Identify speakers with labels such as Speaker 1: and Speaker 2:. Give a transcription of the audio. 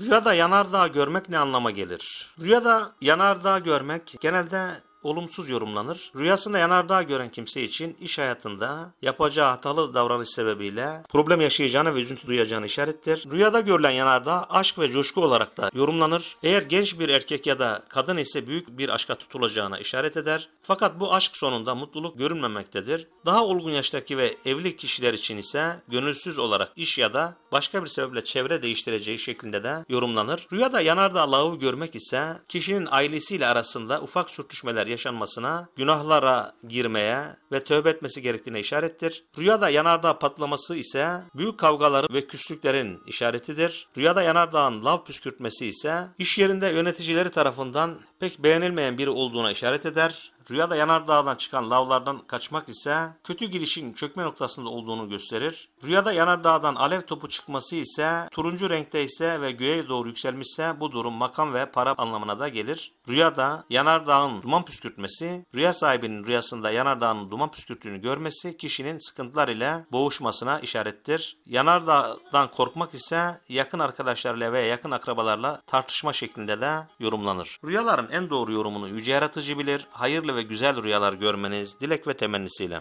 Speaker 1: Rüyada yanardağ görmek ne anlama gelir? Rüyada yanardağ görmek genelde olumsuz yorumlanır. Rüyasında yanardağ gören kimse için iş hayatında yapacağı hatalı davranış sebebiyle problem yaşayacağını ve üzüntü duyacağını işarettir. Rüyada görülen yanardağ aşk ve coşku olarak da yorumlanır. Eğer genç bir erkek ya da kadın ise büyük bir aşka tutulacağına işaret eder. Fakat bu aşk sonunda mutluluk görünmemektedir. Daha olgun yaştaki ve evli kişiler için ise gönülsüz olarak iş ya da başka bir sebeple çevre değiştireceği şeklinde de yorumlanır. Rüyada yanardağ lağı görmek ise kişinin ailesiyle arasında ufak sürtüşmeler yaşanmasına, günahlara girmeye ve tövbe etmesi gerektiğine işarettir. Rüyada yanardağ patlaması ise büyük kavgaların ve küslüklerin işaretidir. Rüyada yanardağın lav püskürtmesi ise iş yerinde yöneticileri tarafından pek beğenilmeyen biri olduğuna işaret eder. Rüyada yanardağdan çıkan lavlardan kaçmak ise kötü girişin çökme noktasında olduğunu gösterir. Rüyada yanardağdan alev topu çıkması ise turuncu renkte ise ve göğe doğru yükselmişse bu durum makam ve para anlamına da gelir. Rüyada yanardağın duman püskürtmesi, rüya sahibinin rüyasında yanardağın duman püskürttüğünü görmesi kişinin sıkıntılar ile boğuşmasına işarettir. Yanardağdan korkmak ise yakın arkadaşlarla veya yakın akrabalarla tartışma şeklinde de yorumlanır. Rüyalar en doğru yorumunu yüce yaratıcı bilir, hayırlı ve güzel rüyalar görmeniz dilek ve temennisiyle.